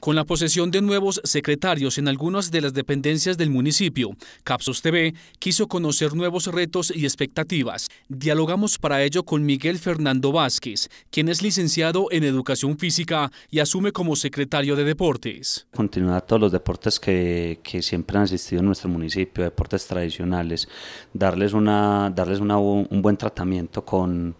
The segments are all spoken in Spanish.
Con la posesión de nuevos secretarios en algunas de las dependencias del municipio, Capsos TV quiso conocer nuevos retos y expectativas. Dialogamos para ello con Miguel Fernando Vázquez, quien es licenciado en Educación Física y asume como secretario de Deportes. Continuar todos los deportes que, que siempre han existido en nuestro municipio, deportes tradicionales, darles, una, darles un buen tratamiento con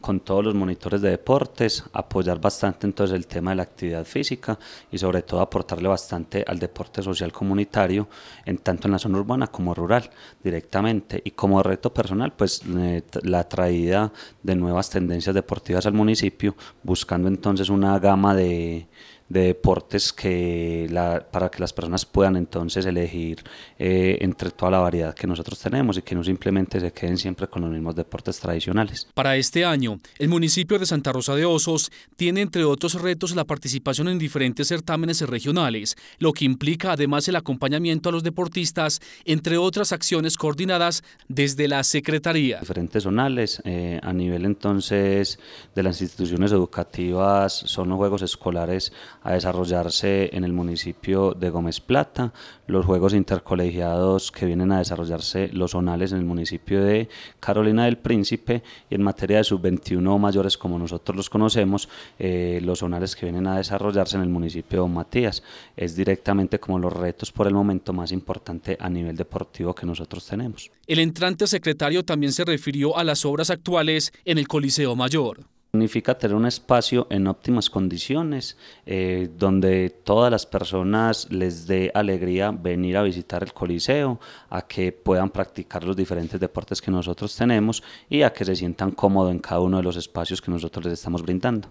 con todos los monitores de deportes, apoyar bastante entonces el tema de la actividad física y sobre todo aportarle bastante al deporte social comunitario, en tanto en la zona urbana como rural directamente. Y como reto personal, pues eh, la traída de nuevas tendencias deportivas al municipio, buscando entonces una gama de de deportes que la, para que las personas puedan entonces elegir eh, entre toda la variedad que nosotros tenemos y que no simplemente se queden siempre con los mismos deportes tradicionales. Para este año, el municipio de Santa Rosa de Osos tiene entre otros retos la participación en diferentes certámenes regionales, lo que implica además el acompañamiento a los deportistas, entre otras acciones coordinadas desde la Secretaría. Diferentes zonales, eh, a nivel entonces de las instituciones educativas, son los juegos escolares a desarrollarse en el municipio de Gómez Plata, los Juegos Intercolegiados que vienen a desarrollarse los zonales en el municipio de Carolina del Príncipe y en materia de sub-21 mayores como nosotros los conocemos, eh, los zonales que vienen a desarrollarse en el municipio de Don Matías. Es directamente como los retos por el momento más importante a nivel deportivo que nosotros tenemos. El entrante secretario también se refirió a las obras actuales en el Coliseo Mayor. Significa tener un espacio en óptimas condiciones, eh, donde todas las personas les dé alegría venir a visitar el Coliseo, a que puedan practicar los diferentes deportes que nosotros tenemos y a que se sientan cómodos en cada uno de los espacios que nosotros les estamos brindando.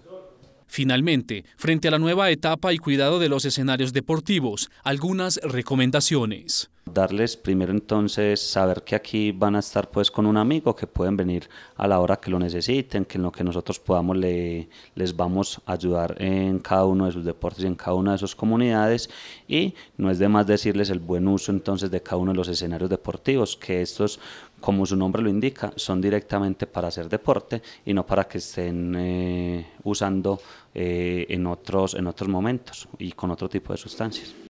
Finalmente, frente a la nueva etapa y cuidado de los escenarios deportivos, algunas recomendaciones darles primero entonces saber que aquí van a estar pues con un amigo, que pueden venir a la hora que lo necesiten, que en lo que nosotros podamos les vamos a ayudar en cada uno de sus deportes y en cada una de sus comunidades y no es de más decirles el buen uso entonces de cada uno de los escenarios deportivos, que estos como su nombre lo indica, son directamente para hacer deporte y no para que estén eh, usando eh, en, otros, en otros momentos y con otro tipo de sustancias.